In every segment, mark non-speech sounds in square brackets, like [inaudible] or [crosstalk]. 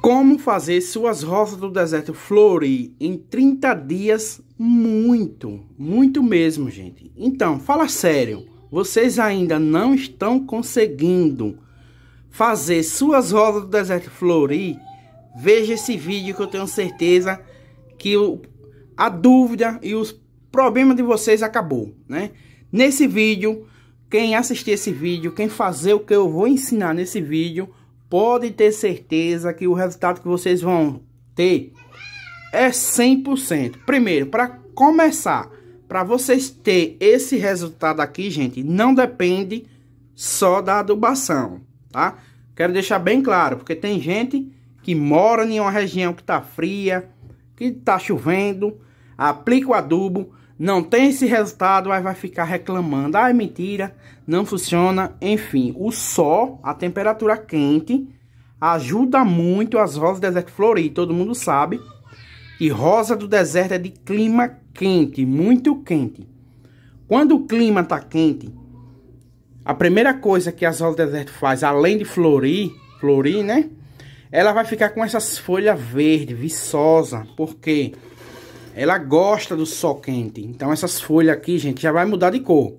Como fazer suas rosas do deserto florir em 30 dias? Muito, muito mesmo, gente. Então, fala sério. Vocês ainda não estão conseguindo fazer suas rosas do deserto florir? Veja esse vídeo que eu tenho certeza que a dúvida e os problemas de vocês acabou, né? Nesse vídeo, quem assistir esse vídeo, quem fazer o que eu vou ensinar nesse vídeo, pode ter certeza que o resultado que vocês vão ter é 100%. Primeiro, para começar, para vocês ter esse resultado aqui, gente, não depende só da adubação, tá? Quero deixar bem claro, porque tem gente que mora em uma região que está fria, que está chovendo, aplica o adubo, não tem esse resultado, aí vai ficar reclamando. Ah, é mentira, não funciona. Enfim, o sol, a temperatura quente, ajuda muito as rosas do deserto florir, todo mundo sabe. E rosa do deserto é de clima quente, muito quente. Quando o clima está quente, a primeira coisa que as rosas do deserto faz, além de florir, florir, né? Ela vai ficar com essas folhas verdes, viçosa, porque quê? Ela gosta do sol quente. Então essas folhas aqui, gente, já vai mudar de cor.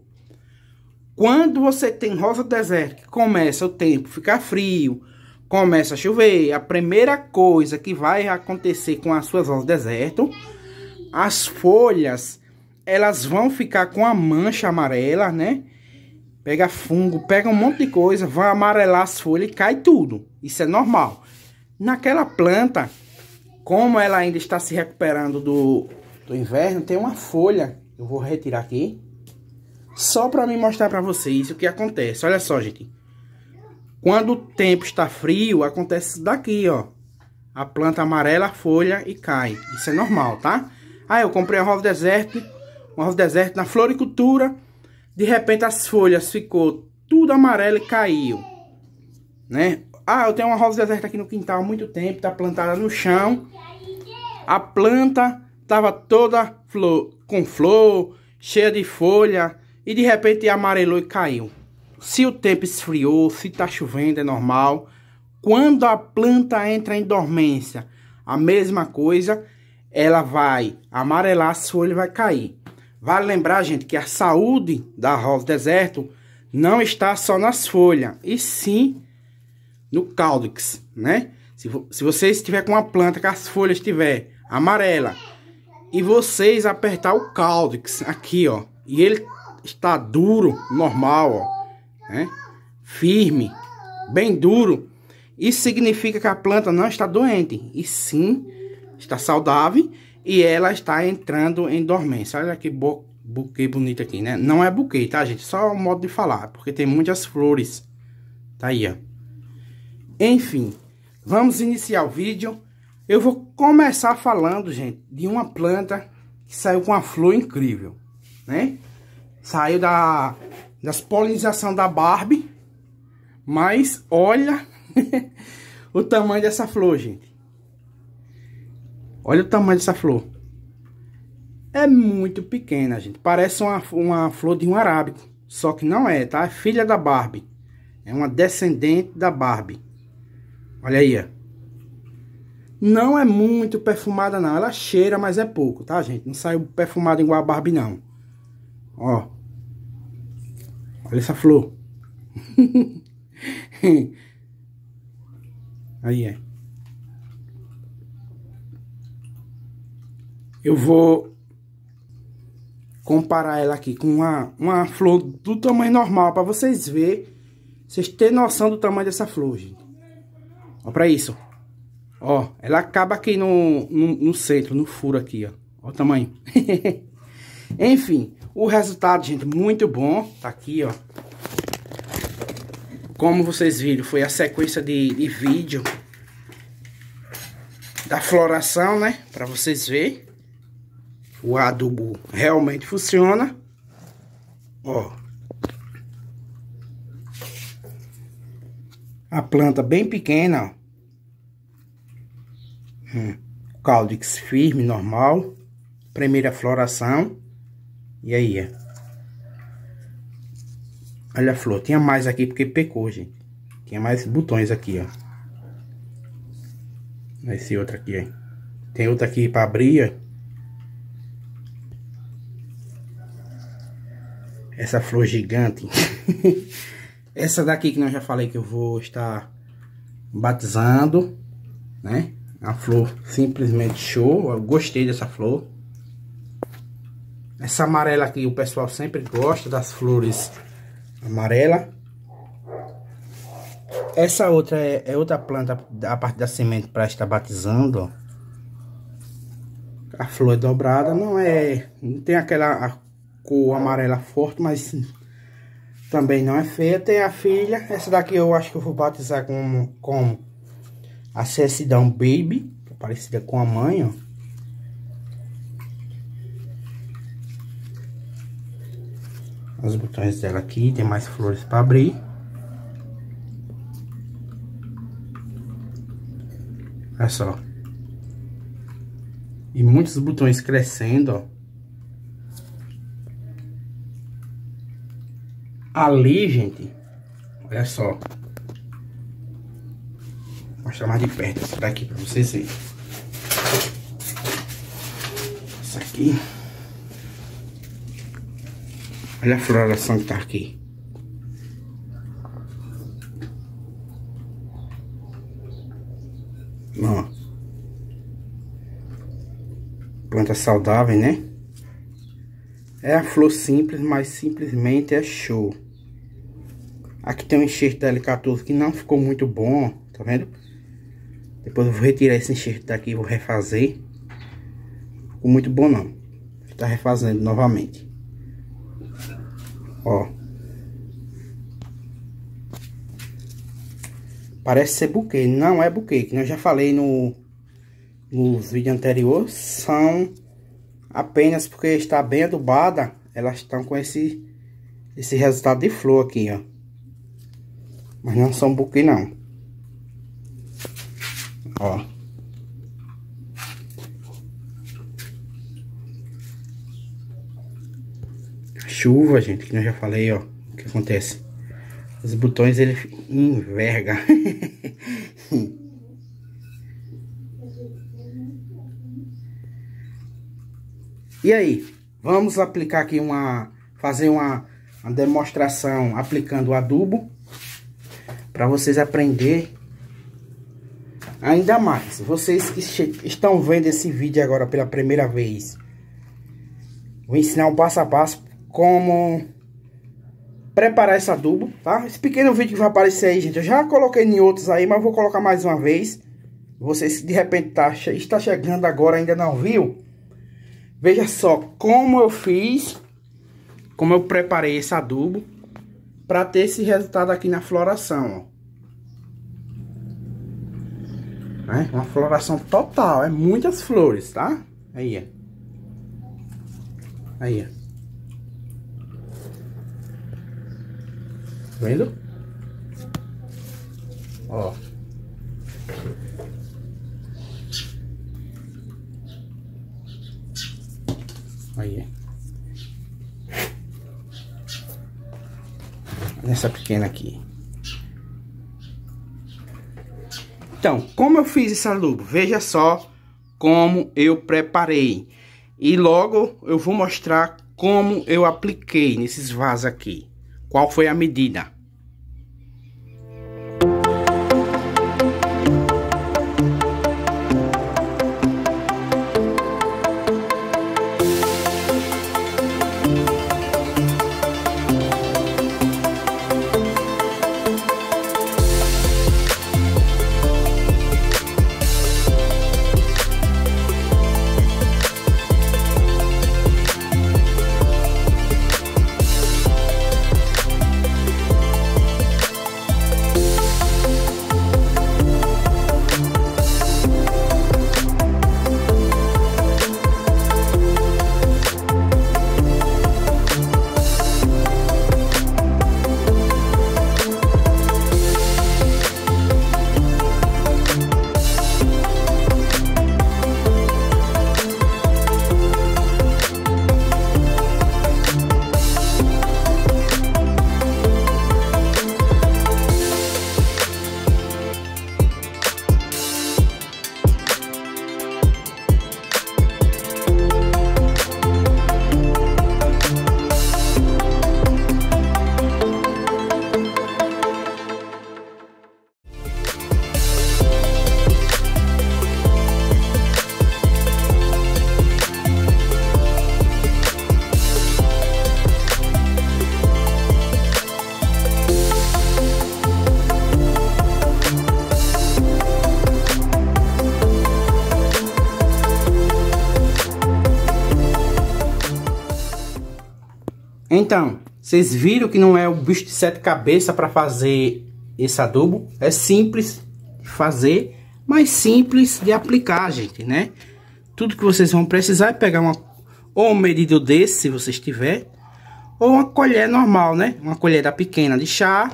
Quando você tem rosa do deserto, começa o tempo ficar frio, começa a chover, a primeira coisa que vai acontecer com as suas rosas deserto, as folhas, elas vão ficar com a mancha amarela, né? Pega fungo, pega um monte de coisa, vai amarelar as folhas e cai tudo. Isso é normal. Naquela planta, como ela ainda está se recuperando do, do inverno, tem uma folha. Eu vou retirar aqui. Só para me mostrar para vocês o que acontece. Olha só, gente. Quando o tempo está frio, acontece isso daqui, ó. A planta amarela, a folha e cai. Isso é normal, tá? Ah, eu comprei a Rove Deserto, uma Rove Deserto na floricultura. De repente as folhas ficou tudo amarelo e caiu, né? Ah, eu tenho uma rosa deserta aqui no quintal há muito tempo, tá plantada no chão. A planta tava toda flor, com flor, cheia de folha e de repente amarelou e caiu. Se o tempo esfriou, se tá chovendo, é normal. Quando a planta entra em dormência, a mesma coisa, ela vai amarelar as folhas e vai cair. Vale lembrar, gente, que a saúde da rosa deserto não está só nas folhas, e sim no caudex, né? Se, se você estiver com uma planta que as folhas estiver amarela e vocês apertar o caudex aqui, ó, e ele está duro, normal, ó, né? Firme, bem duro, isso significa que a planta não está doente, e sim está saudável e ela está entrando em dormência. Olha que bo buquê bonito aqui, né? Não é buquê, tá, gente? Só um modo de falar, porque tem muitas flores. Tá aí, ó. Enfim, vamos iniciar o vídeo. Eu vou começar falando, gente, de uma planta que saiu com uma flor incrível, né? Saiu da das polinização da Barbie, mas olha [laughs] o tamanho dessa flor, gente. Olha o tamanho dessa flor. É muito pequena, gente. Parece uma, uma flor de um arábico. Só que não é, tá? É filha da Barbie. É uma descendente da Barbie. Olha aí, ó. Não é muito perfumada, não. Ela cheira, mas é pouco, tá, gente? Não saiu perfumada igual a Barbie, não. Ó. Olha essa flor. [laughs] aí, é. Eu vou comparar ela aqui com uma, uma flor do tamanho normal, para vocês verem, vocês terem noção do tamanho dessa flor, gente. Ó pra isso. Ó, ela acaba aqui no, no, no centro, no furo aqui, ó. Ó o tamanho. [laughs] Enfim, o resultado, gente, muito bom. Tá aqui, ó. Como vocês viram, foi a sequência de, de vídeo da floração, né? Pra vocês verem. O adubo realmente funciona. Ó. A planta bem pequena, ó um é. cálix firme, normal. Primeira floração. E aí, ó. É? Olha a flor. Tinha mais aqui porque pecou, gente. Tinha mais botões aqui, ó. Esse outro aqui, ó. É. Tem outro aqui pra abrir, ó. Essa flor gigante. [laughs] Essa daqui que nós já falei que eu vou estar batizando, né? A flor simplesmente show. Eu gostei dessa flor. Essa amarela aqui, o pessoal sempre gosta das flores amarela. Essa outra é, é outra planta, a parte da semente para estar batizando, A flor é dobrada, não é... Não tem aquela cor amarela forte, mas também não é feia. Tem a filha, essa daqui eu acho que eu vou batizar como... como a Cessidão Baby, parecida com a mãe, ó. Os botões dela aqui, tem mais flores para abrir. Olha só. E muitos botões crescendo, ó. Ali, gente, olha só mostrar mais de perto essa daqui pra vocês verem. Essa aqui. Olha a floração que tá aqui. Ó. Planta saudável, né? É a flor simples, mas simplesmente é show. Aqui tem um enxerto da L14 que não ficou muito bom, tá vendo? Depois eu vou retirar esse enxerto daqui e vou refazer. Ficou muito bom não. Está refazendo novamente. Ó. Parece ser buquê, não é buquê, que eu já falei no, no vídeo anterior. São apenas porque está bem adubada, elas estão com esse, esse resultado de flor aqui, ó. Mas não são buquê não. Ó. Chuva, gente, que eu já falei, ó. O que acontece? Os botões ele enverga. [laughs] e aí? Vamos aplicar aqui uma... Fazer uma, uma demonstração aplicando o adubo. Para vocês aprenderem Ainda mais, vocês que estão vendo esse vídeo agora pela primeira vez, vou ensinar um passo a passo como preparar esse adubo, tá? Esse pequeno vídeo que vai aparecer aí, gente, eu já coloquei em outros aí, mas vou colocar mais uma vez. Vocês que de repente tá, está chegando agora ainda não viu, veja só como eu fiz, como eu preparei esse adubo para ter esse resultado aqui na floração, ó. né? Uma floração total, é muitas flores, tá? Aí, ó. Aí, ó. Tá vendo? Ó. Aí. Nessa pequena aqui. Então, como eu fiz esse adubo? Veja só como eu preparei. E logo eu vou mostrar como eu apliquei nesses vasos aqui. Qual foi a medida. Então, vocês viram que não é o bicho de sete cabeças para fazer esse adubo. É simples de fazer, mas simples de aplicar, gente, né? Tudo que vocês vão precisar é pegar uma, ou um medido desse, se vocês tiver, ou uma colher normal, né? Uma colher da pequena de chá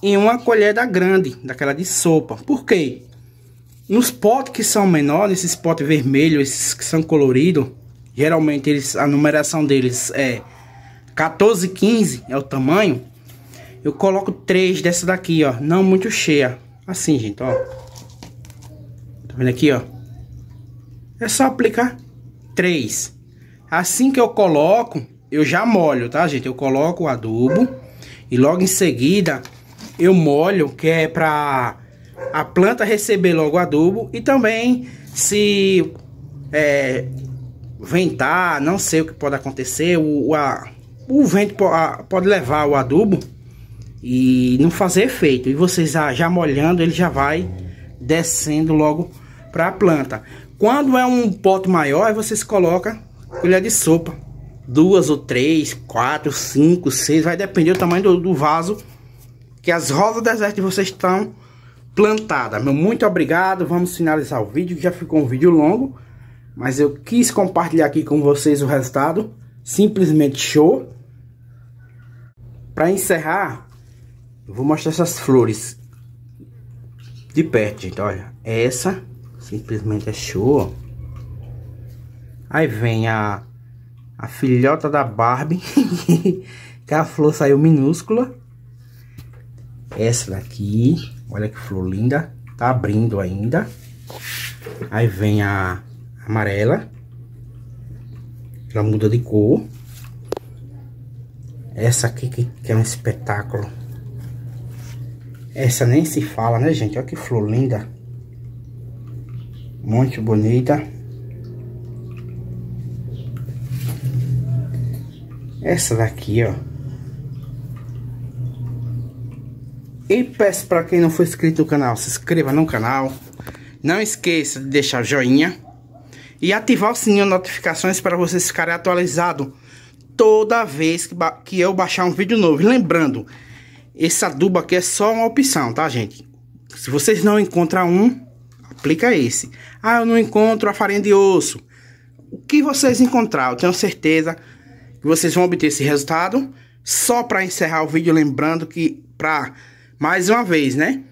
e uma colher da grande, daquela de sopa. Por quê? Nos potes que são menores, esses potes vermelhos, esses que são coloridos, geralmente eles, a numeração deles é 14, 15 é o tamanho. Eu coloco três dessa daqui, ó. Não muito cheia. Assim, gente, ó. Tá vendo aqui, ó? É só aplicar três. Assim que eu coloco, eu já molho, tá, gente? Eu coloco o adubo e logo em seguida eu molho, que é pra a planta receber logo o adubo e também se é, ventar, não sei o que pode acontecer, o, a, o vento pode levar o adubo e não fazer efeito. E vocês já, já molhando, ele já vai descendo logo para a planta. Quando é um pote maior, aí vocês colocam colher de sopa. Duas ou três, quatro, cinco, seis, vai depender do tamanho do, do vaso que as rosas desertas de vocês estão plantadas. Meu muito obrigado, vamos finalizar o vídeo, já ficou um vídeo longo, mas eu quis compartilhar aqui com vocês o resultado. Simplesmente show. Para encerrar, eu vou mostrar essas flores de perto, gente. Olha, essa simplesmente é show. Aí vem a, a filhota da Barbie, [laughs] que a flor saiu minúscula. Essa daqui, olha que flor linda, tá abrindo ainda. Aí vem a amarela, ela muda de cor. Essa aqui que, que é um espetáculo. Essa nem se fala, né, gente? Olha que flor linda. Muito bonita. Essa daqui, ó. E peço para quem não for inscrito no canal, se inscreva no canal. Não esqueça de deixar joinha. E ativar o sininho de notificações para vocês ficarem atualizados toda vez que, que eu baixar um vídeo novo. Lembrando, esse adubo aqui é só uma opção, tá, gente? Se vocês não encontram um, aplica esse. Ah, eu não encontro a farinha de osso. O que vocês encontrar, eu tenho certeza que vocês vão obter esse resultado. Só para encerrar o vídeo, lembrando que para mais uma vez, né?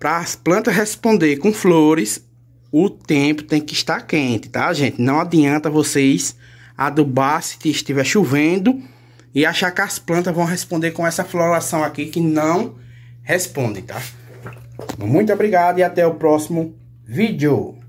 Para as plantas responder com flores, o tempo tem que estar quente, tá, gente? Não adianta vocês adubar se estiver chovendo e achar que as plantas vão responder com essa floração aqui que não responde, tá? Muito obrigado e até o próximo vídeo.